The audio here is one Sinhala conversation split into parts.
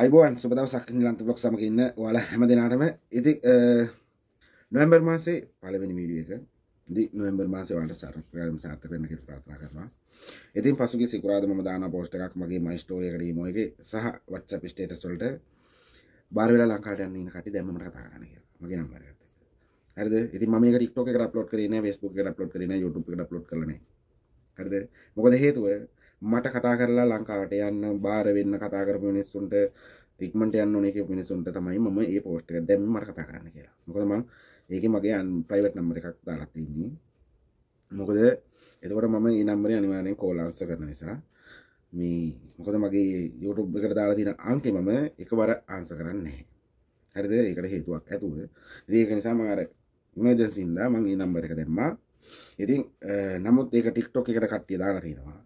අයිබෝන් සුපදවසක් නිලන්ත බ්ලොක් සමඟ ඉන්න ඔයාල හැම දෙනාටම ඉති නොවම්බර් මාසේ පලවෙනි මීඩිය එක දි නොවම්බර් මාසේ වන්ට සරම සාත වෙන කිය ප්‍රාථනා කරනවා ඉතින් පසුගේ සිකරාද ම දාන පෝස්්ට එකක් මගේ මයිස්ටෝයකට මොයගේ සහ වච්ච පිස්ටේට සොල්ට බාරවෙලා ලංකාට යන්න කට දැමට කතා කරන කිය මගේ නම්බර හරද ඉති ම ටික්ටෝක ට ප්ලොට් කරන ස්පුක ට ප්ලොට් කරන යුට ට ප්ලොට් කරන හරද මොකද හේතුව මට කතා කරලා ලංකාවට යන්න බාර වෙන්න කතා කරපු මිනිස්සුන්ට ඉක්මට යන්න ඕනෙක මිනිසුන්ට තමයි ම ඒ පෝස්්ටක දැම්ම කතා කරන්න කියලා මොකදම ඒක මගේ අන් ප්‍රයිවට් නම්බර එකක් දාලත්තින්නේ මොකද එතකොට මම ඉනම්බරය අනිවාරයෙන් කෝලාංස කරන නිසා මේ මොකද මගේ යුටුබ් එකට දාලා තින අංක මම එක වර ආන්ස කරන්නේ හරිද ඒකට හේතුවක් ඇතුව ඒක නිසා මර මදසින්ද මගේ නම්බර එක දෙම්මා ඉතින් නමුත් ඒක ටික්ටොක් එකට කට්ටිය දාලා තියෙනවා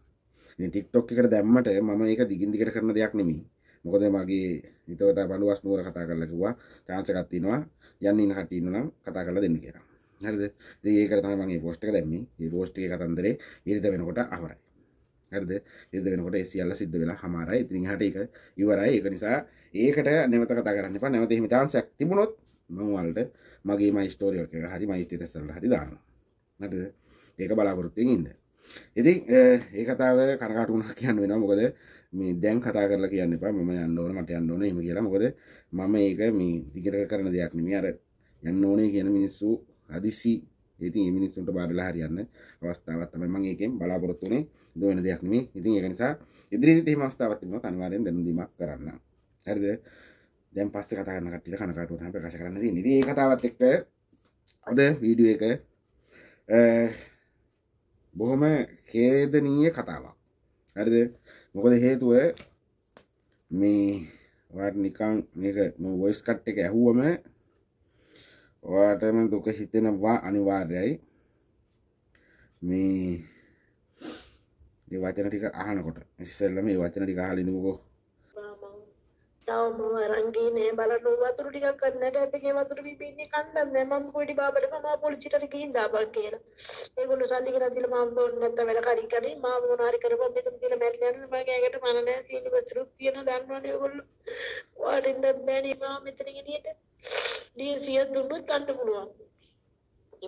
ටික්ටොක් එකට දැම්මට මම ඒක දිගින් දිගට කරන දෙයක් නෙමෙයි මොකද මගේ හිතවත බලුවස් නුවර කතා කරලා කිව්වා chance එකක් තියෙනවා යන්න ඉන්න කට්ටිය ඉන්නවා කතා කරලා දෙන්න කියලා හරිද ඉතින් ඒකට තමයි මම මේ post එක දැම්මේ මේ post එකේ කතන්දරේ ඉරිද වෙනකොට අහවරයි හරිද ඉරිද වෙනකොට ඒ සියල්ල සිද්ධ වෙලා හමාරයි ඉතින් එහාට ඒක ඉවරයි ඒක නිසා ඒකට නැවත කතා කරන්න එපා නැවත එහෙම chance එකක් තිබුණොත් මම ඔයාලට මගේ my story එක හරි my status වල හරි දානවා හරිද ඒක බලාපොරොත්තුෙන් ඉන්න ඉතින් ඒ කතාව කනකාටුුණ කියන්න වෙන මොකද මේ දැන් කතා කරලා කියන්න එපා මම යන්න ඕන මට යන්න ඕන එම කියලා මොකද මම ඒක මේ දිගට කරන දෙයක් නෙමෙයි අර යන්න ඕනේ කියන මිනිස්සු හදිසි ඉතින් මේ මිනිස්සුන්ට බාරලා හරියන්න අවස්ථාවක් තමයි මම ඒකෙන් බලාපොරොත්තු වෙන්නේ දෝ වෙන දෙයක් නෙමෙයි ඉතින් ඒක නිසා ඉදිරියේදී තේම අවස්ථාවක් තියෙනවා අනිවාර්යෙන් දැනුම් දීමක් කරන්න හරිද දැන් පස්සේ කතා කරන කට්ටියට කනකාටුව තමයි ප්‍රකාශ කරන්න තියෙන්නේ ඉතින් මේ කතාවත් එක්ක අද වීඩියෝ එක බොහොම කේදනීය කතාවක් හරිද මොකද හේතුව මේ වාට නිකං මේක වොයිස් කට් එක ඇහුවම ඔයාටම දුක හිතෙනවා අනිවාර්යයි මේ වචන ටික අහනකොට ඉස්සෙල්ලම මේ වචන ටික අහලා ඉන්නකෝ තවම රංගීනේ බලන්න වතුර ටිකක් නැට අපිගේ වතුර පිපින්නේ කන්නත් නෑ මම පොඩි බාබට මම පොලිචියට ගිහින් දාපන් කියලා. ඒගොල්ලෝ සල්ලි ගෙනත් දීලා මම බොන්න නැත්නම් වැඩ කරි කරි මම මොන හරි කරපුවා මෙතන දීලා මැරි යනවා මගේ ඇඟට මන නෑ සීනි වතුරක් තියෙන දන්නවනේ ඒගොල්ලෝ. වාඩින්නත් බෑනේ මම මෙතන ගෙනියට. ඩී 100 දුන්නොත් ගන්න පුළුවන්.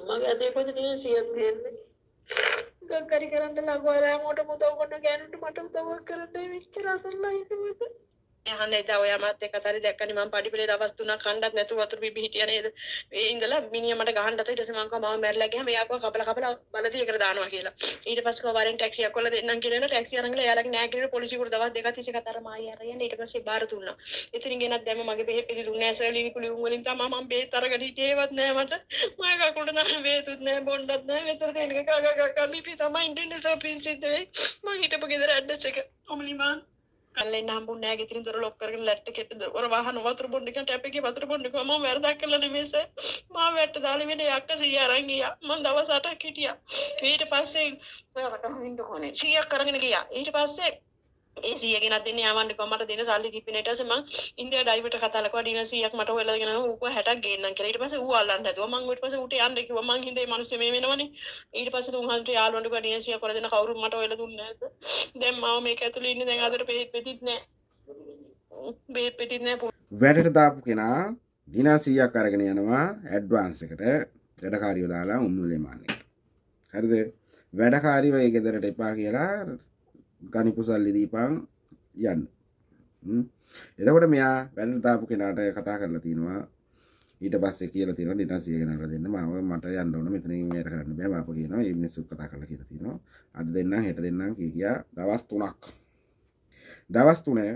මගේ අතේ කොහෙද ඩී 100 තියෙන්නේ? ගොඩක් කරි කරන්න ලඟ වරාමෝට මුදව ගන්න ගෑනුන්ට මට උදව්වක් කරන්න මෙච්චර අසල්ලා හිටුවද? යහන්න එදා ඔයා මාත් එක්ක හරි දැක්කනේ මම පඩිපෙලේ දවස් තුනක් කණ්ඩත් නැතුව වතුර බිබි හිටියා නේද ඒ ඉඳලා මිනිහා මට ගහන්නත් ඊට පස්සේ මං කිව්වා මම මැරිලා ගියාම එයා කිව්වා කපලා කපලා බලතිය එකට දානවා කියලා ඊට පස්සේ කිව්වා වරෙන් ටැක්සියක් වල දෙන්නම් කියලා නේද ටැක්සිය අරන්ගල එයාලගේ නෑ කියලා පොලිසියට දවස් දෙකක් තිස්සේ කතර මායි අරගෙන ඊට පස්සේ බාර දුන්නා ඉතින් ගෙනත් දැම්ම මගේ බෙහෙත් පිළි දුන්නේ නැහැ සර්ලින් කුලියුම් වලින් තමයි මම බෙහෙත් අරගෙන හිටියේවත් නෑ මට මම කකුලට දාන බෙහෙතුත් නෑ බොණ්ඩත් නෑ මෙතන තියෙන කක කක කමිපි තමයි ඉන්ටර්නෙට් සර්පින් සිද්ද වෙයි මං හිටපු ගෙදර ඇඩ්‍රස් එක ඔමලිමාන් කල්ලෙන් හම්බුන්න ගෙතින් දොර ලොක්කරගෙන ලැට්ට කෙටද ොර වාහන වතුර බොඩික ටැපිගේ වතුර බොඩික ම වැරදක් කලන මේස මා වැට්ට දාලිවෙන යක්ක සිය අරංගිය මන් දවසටක් හිටිය ඊට පස්සේ ට හොනේ සියක් කරගෙන ගියා ඊට පස්සේ ඒ සියගෙන අතින්න යාමන්ඩක මට දෙන සල්ලි තිපිනටසම ඉන්දයා ඩයිවට කතලක ඩින සියක් මට වෙලගෙන ූක හැට ගන්න කෙට පස ල්ලන්න ම ට පස ට අන්ඩ ම හිද මනස වෙනවන ඊට පස හන්ට යාලන්ඩු ඩිය සිය කරදන කවරුමට වෙල දුන්න දැම් මාව මේ ඇතුල ඉන්න දැන් අදර පෙ පෙතිත්නෑ බේ පෙතිත්නෑ වැඩට දාපු කෙනා දිනා සීයක් අරගෙන යනවා ඇඩ්වාන්සකට වැඩකාරියෝ දාලා උම්මුලේ මාන්නේ හරිද වැඩකාරිව ඒ ගෙදරට එපා කියලා ගනිකුසල්ලි දීපං යන්න එතකොට මෙයා වැන්න තාපු කෙනාට කතා කරලා තියෙනවා ඊට පස්සේ කියලා තියෙනවා ඩිටන් 100 ගණන්ලා දෙන්න මම මට යන්න ඕන මෙතනින් මෙහෙට කරන්න බෑ බාපු කියනවා මේ මිනිස්සු කතා කරලා කියලා තියෙනවා අද දෙන්නම් හෙට දෙන්නම් කිය කියා දවස් 3ක් දවස් 3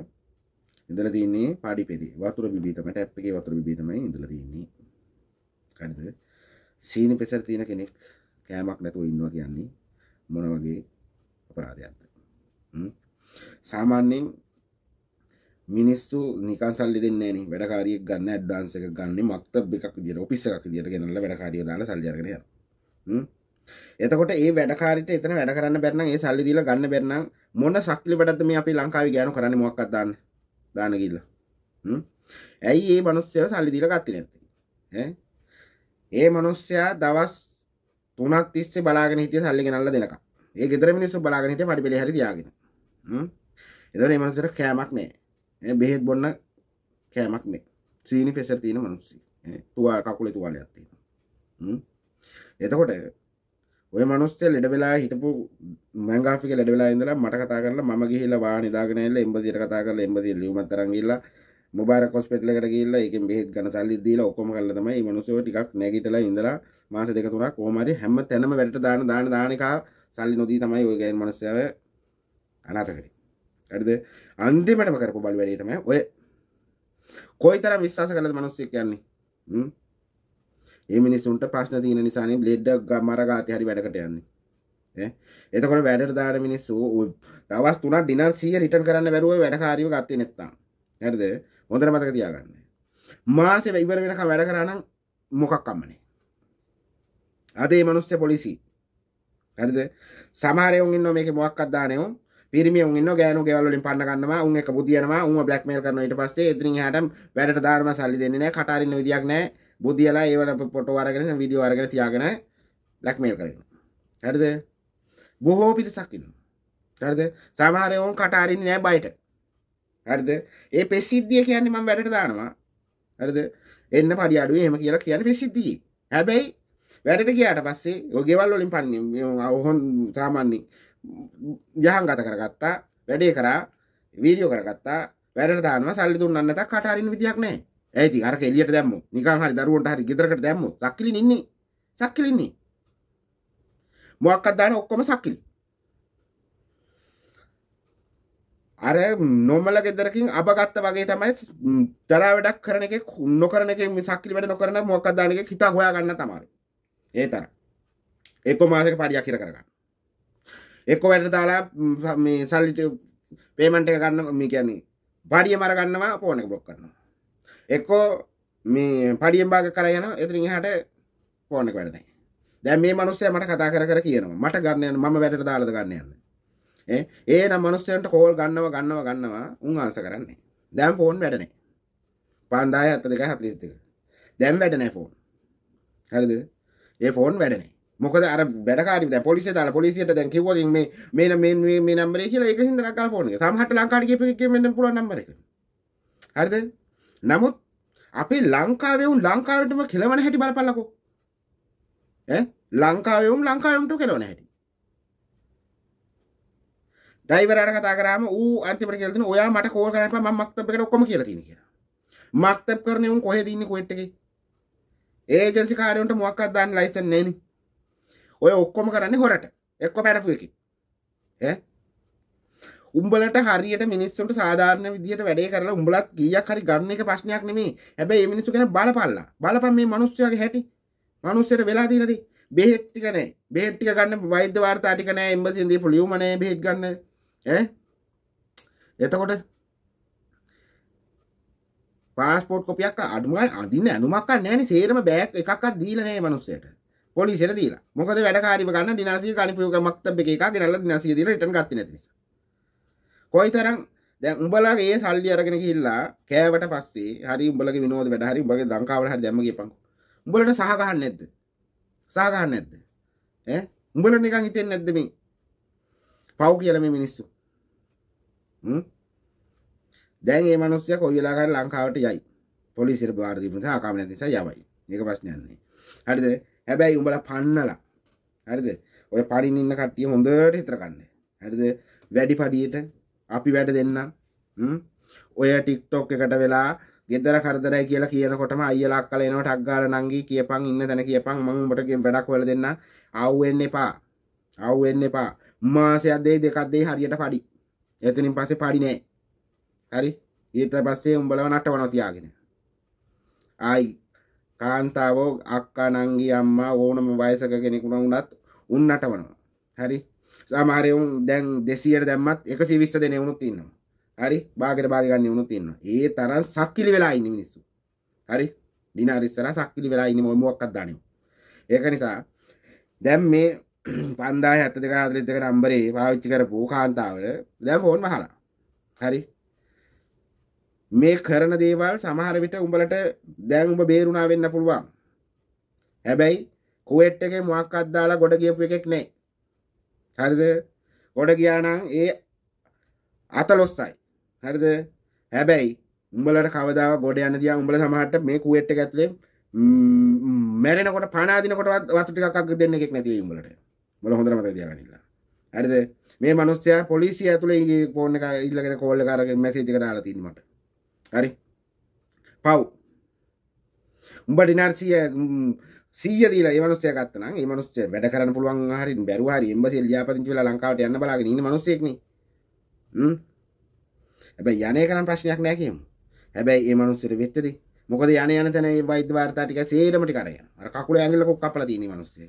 ඉඳලා තින්නේ පාඩි පෙදි වතුර බිබී තමයි ටැප් එකේ වතුර බිබී තමයි ඉඳලා තින්නේ හරිද සීනි පෙසර තියෙන කෙනෙක් කෑමක් නැතුව ඉන්නවා කියන්නේ මොන වගේ අපරාධයක්ද සාමාන්‍යයෙන් මිනිස්සු නිකන් සල්ලි දෙන්නේ නැනේ වැඩකාරියෙක් ගන්න ඇඩ්වාන්ස් එක ගන්න මක්තබ් එකක් විදියට ඔෆිස් එකක් විදියට ගෙනල්ලා වැඩකාරියව දාලා සල්ලි අරගෙන යනවා එතකොට ඒ වැඩකාරිට එතන වැඩ කරන්න බැරි නම් ඒ සල්ලි දීලා ගන්න බැරි නම් මොන සක්ලි වැඩක්ද මේ අපේ ලංකාවේ ගෑනු කරන්නේ මොකක්වත් දාන්න දාන්න ගිහිල්ලා ඇයි ඒ මිනිස්සයා සල්ලි දීලා ගත්තේ නැත්තේ ඈ ඒ මිනිස්සයා දවස් 3ක් තිස්සේ බලාගෙන හිටිය සල්ලි ගෙනල්ලා දෙනකම් ඒ ගෙදර මිනිස්සු බලාගෙන හිටිය පරිපලේ හැරි තියාගෙන එදර මනසර කෑමක් නෑ බෙහෙත් බොන්න කෑමක් නේ සීනි පෙසර තියෙන මනුස්ස තුවා කකුලේ තුවාල ඇත්තිෙන එතකොට ඔය මනුස්තේ ලෙඩ වෙලා හිටපු මංගාික ලෙඩ වෙලා ඉඳලා මට කතා කරලා මම ගිහිල්ලා වා නිදාගෙනල්ල එම්බසිට කතා කරලා එම්බසි ලියුමත් තරංගිල්ලා මොබාර කොස්පෙට්ලකට ගිල්ල එක බෙත් ගන සල්ලි දීලා ඔක්කොම කල්ල තමයි මනුසෝ ටිකක් නැගිටලා ඉඳලා මාස දෙක තුනක් කොහමරි හැම තැනම වැඩට දාන දාන දානකා සල්ලි නොදී තමයි ඔය ගෑන් මනුස්සයව අනාතකර ඇද අන්තිමටම කරපු බල වැඩේ තමයි ඔය කොයි තරම් විශ්වාස කළද මනුස්සෙක් කියන්නේ ඒ මිනිස්සුන්ට ප්‍රශ්න තියෙන නිසානේ බ්ලෙඩ් මරගාති හරි වැඩකට යන්නේ එතකොට වැඩට දාන මිනිස්සු දවස් තුනක් ඩිනර් 100 රිටර්න් කරන්න බැරුව වැඩ කාර්යව ගත්තේ නැත්තම් හරිද හොඳට මතක තියාගන්න මාසෙ ඉවර වෙනකම් වැඩ කරා නම් මොකක් අම්මනේ අද මේ මිනිස්සු පොලිසි හරිද සමහර උන් ඉන්නවා මේකේ මොකක්වත් දාන්නේ උන් පිරිමි උන්න ගෑනු ගෙවලින් පන්න කන්නවා උන් එක පුතියනවා උම බ්ලක්මේල් කරන ඊට පස්සේ එතින් හට වැඩට ධර්ම සල්ලි දෙන්නේ නෑ කටාරන්න විදියක් නෑ බුද්ධියලා ඒවට පොට වරගෙන විඩියෝ අරගෙන තියාගෙන ලක්මේල් කරන හරිද බොහෝ පිට සක්කින්න හරිද සමහර ඔවුන් කටාරින් නෑ බයිට හරිද ඒ පෙසිද්ධිය කියන්නේ මම වැඩට දානවා හරිද එන්න පරි අඩුව එහෙම කියලා කියන පෙසිද්ධී හැබැයි වැඩට කියට පස්සේ ඔගෙවල් වලින් පන්නේ ඔහොන් සාමන්නේ යහංගත කරගත්තා වැඩේ කරා වීඩියෝ කරගත්තා වැඩට දානවා සල්ලි දුන්නන්නත කට අරින්න විදියක් නැහැ. ඇයිති අර එළියට දැම්මු. නිකන් හරි දරුවන්ට හරි ගෙදරකට දැම්මු. සක්කිලින් ඉන්නේ. සක්කිලින් ඉන්නේ. මොකක්වත් දාන ඔක්කොම සක්කිලි. අර නොමල ගෙදරකින් අබගත්ත වගේ තමයි දරා වැඩක් කරන එකේ නොකරන එකේ මේ සක්කිලි වැඩ නොකරන මොකක්වත් දාන එකේ හිත හොයා ගන්න තමයි. ඒ තරම්. එක්ක මාසෙක පරියක් ඉර කරගන්න. එක්ක වැඩ දාලා මේ සල්ලිට පේමන්ට එක ගන්න මේ කියන්නේ පඩිය මර ගන්නවා පෝන එක බ්ලොක් කරනවා එක්කෝ මේ පඩියෙන් භාග කර යනවා එතනින් එහාට පෝන එක වැඩ නැහැ දැන් මේ මනුස්සයා මට කතා කර කර කියනවා මට ගන්න යන මම වැඩට දාලාද ගන්න යන්නේ ඒ නම් මනුස්සයන්ට කෝල් ගන්නව ගන්නව ගන්නවා උන් ආස කරන්නේ දැම් ෆෝන් වැඩනේ පන්දාය ඇත්ත දෙක හත්ලිස්තික දැම් වැඩනෑ ෆෝන් හරිද ඒ ෆෝන් වැඩනේ මොකද අර වැඩකාර පොලිස දාල පොලිසිට දැන් කිවරින් මේ මේන මේ මේ නම්බරේ කියලා එක හිද ලංකා ෆෝන එක සමහට ලංකාට කියපෙන්න පුළුවන් නම්බර එක හරිද නමුත් අපේ ලංකාවේ උන් ලංකාවටම කෙලවන හැටි බලපල්ලකෝ ඈ ලංකාවේ උන් ලංකාවෙන්ට කෙලවන හැටි ඩ්‍රයිවර් අර කතා කරාම ඌ අන්තිමට කියලා දෙන ඔයා මට කෝල් කරන්න එපා මම මක්තබ් එකට ඔක්කොම කියලා තියෙන කියලා මක්තබ් කරන්නේ උන් කොහෙද ඉන්නේ කුවෙට් එකේ ඒජන්සි කාර්යවලට මොකක්වත් දාන්න ලයිසන් නැන්නේ ඔය ඔක්කොම කරන්නේ හොරට එක්ක පැරපු එක උඹලට හරියට මිනිස්සුන්ට සාධාරණ විදිහට වැඩේ කරලා උඹලත් ගීයක් හරි ගන්න එක ප්‍රශ්නයක් නෙමේ හැබැයි මේ මිනිස්සු ගැන බලපල්ලා බලපන් මේ මිනිස්සුගේ හැටි මිනිස්සුන්ට වෙලා තියෙන දේ බෙහෙත් ටික නැහැ බෙහෙත් ටික ගන්න වෛද්‍ය වාර්තා ටික නැහැ එම්බසියෙන් දීපු ලියුම නැහැ බෙහෙත් ගන්න ඈ එතකොට පාස්පෝට් කොපියක් අඩුමගානේ අඳින්න ඇනුමක් නැහැ නේ සේරම බෑග් එකක්වත් දීලා නැහැ මිනිස්සුන්ට පොලිසියට දීලා මොකද වැඩකාරිම ගන්න දිනාසිය කණිපයක මක්තබ් එක එකක් ගෙනල්ලා දිනාසිය දීලා රිටර්න් ගත්තේ නැති නිසා. කොයිතරම් දැන් උඹලගේ ඒ සල්ලි අරගෙන ගිහිල්ලා කෑවට පස්සේ හරි උඹලගේ විනෝද වැඩ හරි උඹගේ ලංකාවට හරි දැම්ම ගියපන්කෝ. උඹලට සහ ගහන්නේ නැද්ද? සහ ගහන්නේ නැද්ද? ඈ උඹල නිකන් හිතෙන්නේ නැද්ද මේ? පව් කියලා මේ මිනිස්සු. හ්ම් දැන් මේ මිනිස්සයා කොයි වෙලාවකරි ලංකාවට යයි. පොලිසියට බාර දීපු නිසා ආකාම නැති නිසා යවයි. මේක ප්‍රශ්නයක් නෙවෙයි. හරිද? හැබැයි උඹල පන්නලා හරිද ඔය පරිින් ඉන්න කට්ටිය හොඳට හිතරකන්න හරිද වැඩි පඩියට අපි වැඩ දෙන්නම් ඔය ටික්ටොක් එකට වෙලා ගෙදර කරදරයි කියලා කියනකොටම අයලක් කල එනවට අක්ගාල නංගී කියපන් ඉන්න තැන කියපන් මං උඹටගේ වැඩක් වල දෙන්න අව්වෙන්න එපා අව්වෙන්න එපා මාසයක් දෙයි දෙකක් දෙයි හරියට පඩි එතනින් පස්සේ පඩි නෑ හරි ඊට පස්සේ උඹලව නටවනවා තියාගෙන ආයි කාන්තාවෝ අක්කා නංගි අම්මා ඕනම වයසක කෙනෙකුට උනත් උන් නටවනවා හරි සමහර උන් දැන් 200ට දැම්මත් 120 දෙනෙ උනුත් ඉන්නවා හරි බාගෙට බාගෙ ගන්න උනුත් ඉන්නවා ඒ තරම් සක්කිලි වෙලා ඉන්නේ මිනිස්සු හරි දිනාරිස්සර සක්කිලි වෙලා ඉන්න මොමුවක්කත් දනින් ඒක නිසා දැම් මේ පන්දා ඇත දෙක හදරිදක නම්බරේ පාවිච්චි කරපු කාන්තාව දැම් ෆෝන් හලා හරි මේ කරන දේවල් සමහර විට උඹලට දැන් උඹ බේරුණා වෙන්න පුළුවන්. හැබැයි කුවෙට් එකේ මොකක් අද්දාලා ගොඩ ගියපු එකෙක් නෑ. හරිද? ගොඩ ගියා නම් ඒ අතලොස්සයි. හරිද? හැබැයි උඹලට කවදාව ගොඩ යන්න දියා උඹල සමහරට මේ කුවෙට් එක ඇතුලේ මැරෙනකොට පණ අදිනකොටවත් වතු ටිකක් අග දෙන්න එකෙක් නැති උඹලට. උඹල හොඳට මතක තියාගන්න ඉන්න. හරිද? මේ මිනිස්සයා පොලිසිය ඇතුලේ ෆෝන් එක ඉල්ලගෙන කෝල් එක අරගෙන මැසේජ් එක දාලා තින්නමට. හරි පව් උඹට ඩිනර්සිය සීයදීලා ඒ මනුස්සයා ගත්තනම් ඒ මනුස්සයා වැඩ කරන්න පුළුවන් හරි බැරුව හරි එම්බසිය ලියාපදිංචි වෙලා ලංකාවට යන්න බලාගෙන ඉන්න මනුස්සයෙක්නේ හ්ම් හැබැයි යන්නේ කරන් ප්‍රශ්නයක් නෑ කියමු හැබැයි ඒ මනුස්සයට වෙත්තදී මොකද යන යන තැන ඒ වෛද්‍ය වාර්තා ටික සේරම ටික අරගෙන අර කකුල ඇඟිල්ල කොක් කපලා තියෙන මිනිස්සෙ.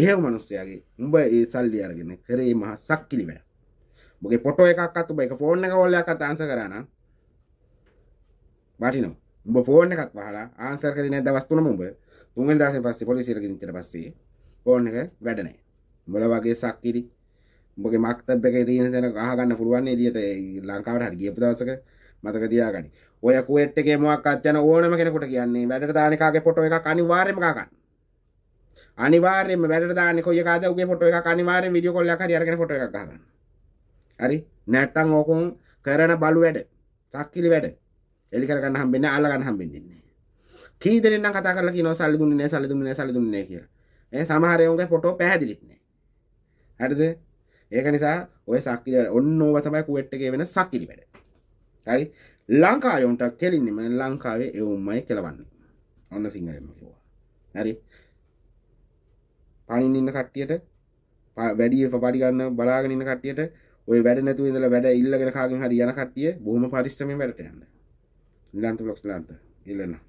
එහෙම මිනිස්සයාගේ උඹ ඒ සල්ලි අරගෙන කරේ මහ සක්කිලි වැඩ. ඔබගේ ෆොටෝ එකක්වත් ඔබ එක ෆෝන් එක ඕල් එකක්වත් ආන්සර් කරා නම් වටිනවා. උඹ ෆෝන් එකක් වහලා ආන්සර් කරේ නැත්නම් දවස් තුනම උඹ තුන්වෙනි දවසේ පස්සේ පොලිසියට ගිහින් පස්සේ ෆෝන් එක වැඩ නැහැ. උඹලා වගේ සක්කිරි උඹගේ මක්තබ් එකේ තියෙන තැන අහගන්න පුළුවන් එළියට ලංකාවට හරි ගියපු දවසක මතක තියාගනි. ඔය කුවෙට් එකේ මොකක්වත් යන ඕනම කෙනෙකුට කියන්නේ වැඩට දාන එකාගේ ෆොටෝ එකක් අනිවාර්යයෙන්ම ගන්න. අනිවාර්යයෙන්ම වැඩට දාන්නේ කොයි එකාද උගේ ෆොටෝ එකක් අනිවාර්යෙන් වීඩියෝ කෝල් එකක් හරි අරගෙන ෆොටෝ එකක් ගන්න. හරි? නැත්තම් ඕකෝන් කරන බලු වැඩ. සක්කිලි වැඩ. එලි කරගන්න හම්බෙන්නේ අල්ලගන්න හම්බෙන්නේ නැහැ කී දෙනෙක් නම් කතා කරලා කියනවා සල්ලි දුන්නේ නැහැ සල්ලි දුන්නේ නැහැ සල්ලි දුන්නේ නැහැ කියලා ඒ සමහර අයගේ ෆොටෝ පැහැදිලිත් නැහැ හරිද ඒක නිසා ඔය සක්කිලි වැඩ ඔන්න ඕවා තමයි කුවෙට් එකේ වෙන සක්කිලි වැඩ හරි ලංකාවයොන්ට කෙලින්නෙම ලංකාවේ එවුම්මයි කෙලවන්නේ ඔන්න සිංහලෙම කිව්වා හරි පණින් ඉන්න කට්ටියට වැඩිය පපඩි ගන්න බලාගෙන ඉන්න කට්ටියට ඔය වැඩ නැතුව ඉඳලා වැඩ ඉල්ලගෙන කාගෙන් හරි යන කට්ටිය බොහොම පරිස්සමෙන් වැඩට යන්න Lantrox Planta, Elena.